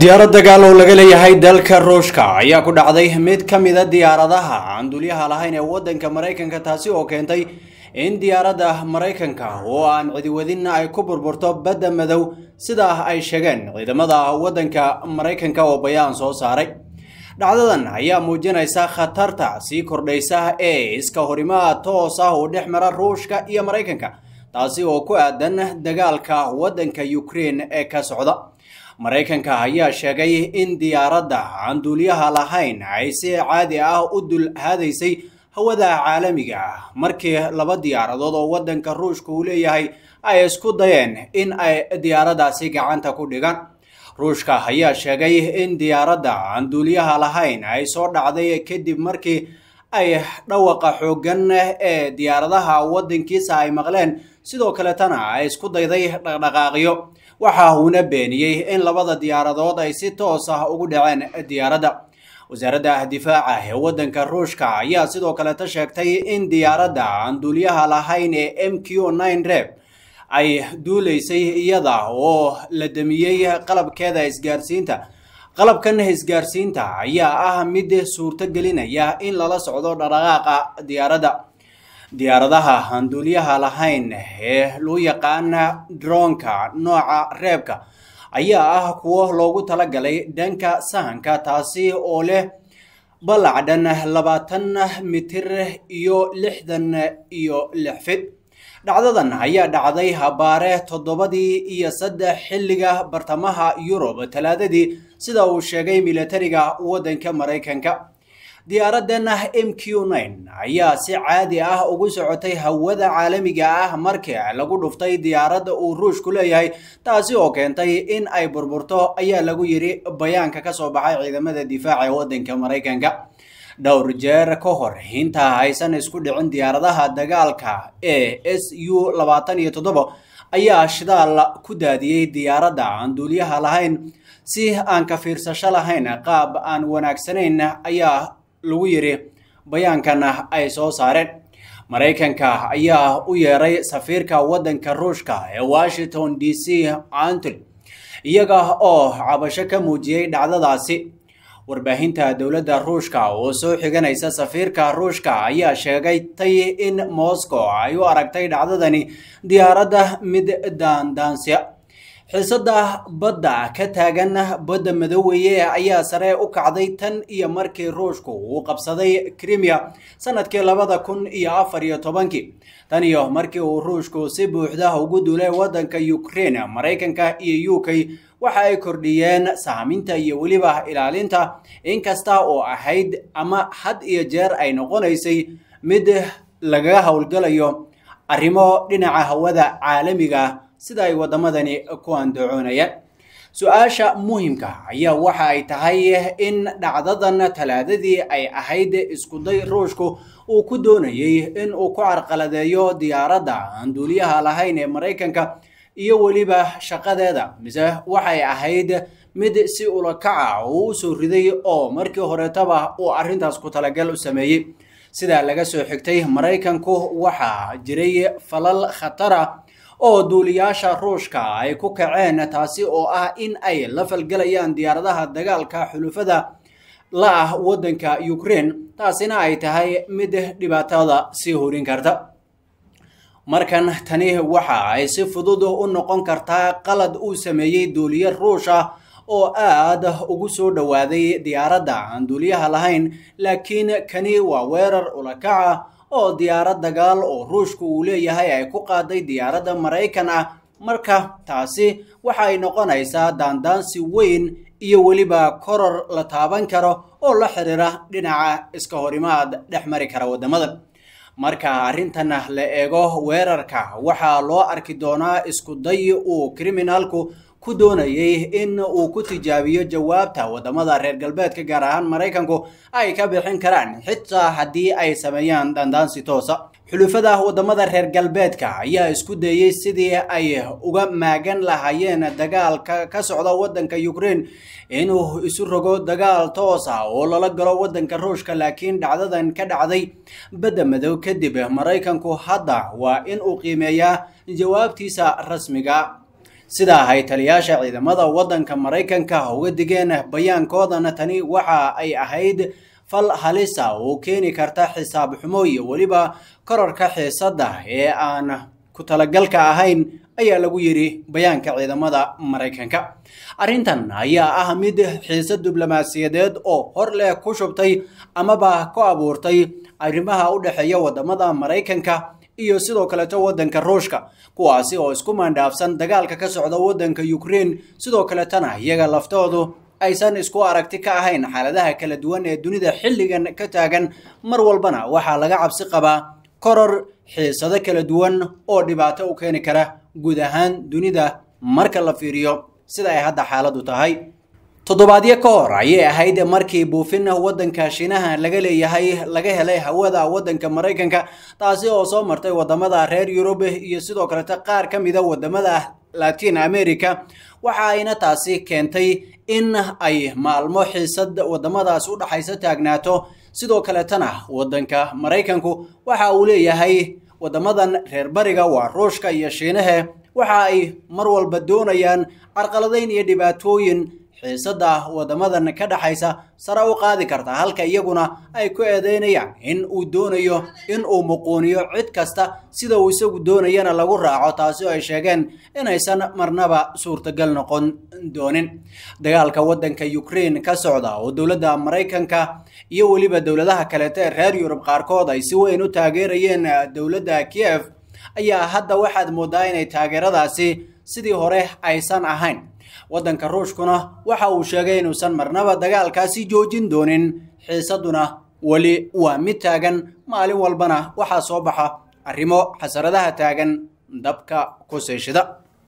diyaarad dagaal oo laga leeyahay dalka ruushka ayaa ku dhacday mid ka mida diyaaradaha aan dulyaha lahayn ee waddanka maraykanka taasi oo keentay in diyaaradda maraykanka oo aan cidiwadin ay ku burburto badda madow sidaa ay sheegeen ciidamada waddanka maraykanka oo bayaan soo saaray dhacdadan ayaa muujinaysa khatarta sii kordhaysa ee iska horimaha toos ah oo dhex mara ruushka iyo maraykanka taasi oo ku aadan dagaalka waddanka ukraine ee ka socda maraykanka ayaa sheegay in diyaaradda aan duuliyaha lahayn ay si caadi ah u dul haadaysay hawada caalamiga ah markii laba diyaaradood oo waddanka ruushka uu leeyahay ay isku dayeen in ay diyaaraddaasi gacanta ku dhigaan ruushka ayaa sheegay in diyaaradda aan duuliyaha lahayn ay soo dhacday kadib markii ay dhawaqa xooggan ee diyaaradaha waddankiisa ay maqleen sidoo kaletana ay isku dayday dhaqdhaqaaqyo waxa uuna beeniyey in labada diyaaradood ay si toos ah ugu dhaceen diyaaradda wasaaradda difaaca ee waddanka ruushka ayaa sidoo kaleta sheegtay in diyaaradda aan duuliyaha lahayn ee m q nine reb ay duulaysay iyada oo la damiyey qalabkeeda isgaarsiinta qalabkan isgaarsiinta ayaa ah mid suurto gelinaya in lala socdo dhaqdhaqaaqa diyaaradda diyaaradaha handuuliyaha lahayn ee loo yaqaana droonka nooca reebka ayaa ah kuwo loogu talagalay dhanka sahanka taasi oo leh ballac labaatan mitir iyo lixdan iyo lix fid dhacdadan ayaa dhacday habaare toddobadii iyo saddex xilliga bartamaha yurub talaadadii sida uu sheegay milatariga waddanka maraykanka diyaaradeena m q ayaa si caadi ah ugu socotay hawada caalamiga ah markii lagu dhuftay diyaaradda uu ruushku leeyahay taasi oo keentay in ay burburto ayaa lagu yidhi bayaanka ka soo baxay ciidamada difaaca ee waddanka maraykanka dhowr jeer ka hor hintaa haysan isku dhicin diyaaradaha dagaalka ee s u labaatan iyo toddoba ayaa shidaal ku daadiyey diyaaradda aan duuliyaha lahayn si aan ka fiirsasho lahayn qaab aan wanaagsanayn ayaa lagu yiri bayaankana ay soo saareen maraykanka ayaa u yeeray safiirka waddanka ruushka ee washington d c antony iyaga oo cabasho ka muujiyey dhacdadaasi warbaahinta dowladda ruushka oo soo xiganaysa safiirka ruushka ayaa sheegaytay in moscow ay u aragtay dhacdadani diyaaradda mid daandaansia xiisada badda ka taagan badda madoweye ayaa sare u kacday tan iyo markii ruushku uu qabsaday krimiya sanadkii labada kun iyo afar iyo tobankii tan iyo markii uu ruushku si buuxda ugu duulay waddanka ukrain maraykanka iyo u k waxa ay kordhiyeen saaminta iyo weliba ilaalinta inkasta oo ahayd ama had iyo jeer ay noqonaysay mid lagaga howlgalayo arrimo dhinaca hawada caalamiga sida ay waddamadani ku andacoonayaan su-aasha muhimka ah ayaa waxa ay tahay in dhacdadan talaadadii ay ahayd iskuday ruushku uu ku doonayey in uu ku carqaladeeyo diyaaradda aan duuliyaha lahayn ee maraykanka iyo weliba shaqadeeda mise waxay ahayd mid si ulakaca uu u soo riday oo markii horeetaba uu arrintaas ku talagal u sameeyey sidaa laga soo xigtay maraykanku waxaa jiray falal khatara oo duuliyaasha ruushka ay ku kaceen taasi oo ah in ay la falgelayaan diyaaradaha dagaalka xulufada la ah waddanka ukraine taasina ay tahay mid dhibaatada sii horin karta markan tani waxa ay si fudud u noqon kartaa qalad uu sameeyey duuliye ruusha oo aad ugu soo dhowaaday diyaaradda aan duuliyaha lahayn laakiin kani waa weerar ulakaca oo diyaarad dagaal oo ruushku uu leeyahay ay ku qaaday diyaaradda maraykan ah marka taasi waxa ay noqonaysaa daandaansi weyn iyo weliba koror la taaban karo oo la xiriira dhinaca iska horimaad dhex mari kara waddamada marka arrintan la eego weerarka waxaa loo arki doonaa iskuday uu kriminaalku ku doonayay in uu ku tijaabiyo jawaabta waddamada reer galbeedka gaar ahaan maraykanku ay ka bixin karaan xitaa haddii ay sameeyaan dhandaansi toosa xulufada waddamada reer galbeedka ayaa isku dayey sidii ay uga maagan lahaayeen dagaalka ka socda waddanka ukrein inuu isu rogo dagaal toosa ah oo lala galo waddanka ruushka laakiin dhacdadan ka dhacday badda madow kadib maraykanku hadda waa in uu qiimeeyaa jawaabtiisa rasmiga sidaa taliyaasha ciidamada waddanka maraykanka uga digeen ah bayaankoodana tani waxa ay ahayd fal halisa oo keeni karta xisaab xumo iyo weliba korarka xiisadda ee aan ku talagalka ahayn ayaa lagu yidhi bayaanka ciidamada maraykanka arrintan ayaa ah mid xiise diblomaasiyadeed oo hor leh ku shubtay amaba ku abuurtay arrimaha u dhexeeya waddamada maraykanka iyo sidoo kaleto waddanka ruushka kuwaasi oo isku maandhaafsan dagaalka ka socda waddanka ukrein sidoo kaletana iyaga laftoodu aysan isku aragti ka ahayn xaaladaha kala duwan ee dunida xilligan ka taagan mar walbana waxaa laga cabsi qabaa koror xiisado kala duwan oo dhibaato u keeni kara guud ahaan dunida marka la fiiriyo sida ay hadda xaaladu tahay toddobaadyo ka hor ayay ahayd markii buufinna waddanka shiinaha laga leeyahay laga helay hawada waddanka maraykanka taasi oo soo martay waddamada reer yurub iyo sidoo kaleta qaar ka mida ah waddamada latin america waxa ayna taasi keentay in ay maalmo xiisad waddamadaas u dhaxaysa taagnaato sidoo kaletana waddanka maraykanku waxa uu leeyahay waddamadan reer bariga waa ruushka iyo shiinahe waxa ay mar walba doonayaan carqaladayn iyo dhibaatooyin xiisada waddamadan ka dhexaysa sare u qaadi karta halka iyaguna ay ku eedaynayaan in uu doonayo in uu muquuniyo cid kasta sida uu isagu doonayana lagu raaco taasi oo ay sheegeen inaysan marnaba suurtagal noqon doonin dagaalka waddanka ukrain ka socda oo dowladda maraykanka iyo weliba dowladaha kaleeto ee reer yurub qaarkood ay si weyn u taageerayeen dowladda kiyev ayaa hadda waxaad moodaa inay taageeradaasi sidii hore aysan ahayn waddanka ruushkuna waxa uu sheegay inuusan marnaba dagaalkaasi joojin doonin xiisadduna weli waa mid taagan maalin walbana waxaa soo baxa arrimo xasaradaha taagan dabka ku seyshida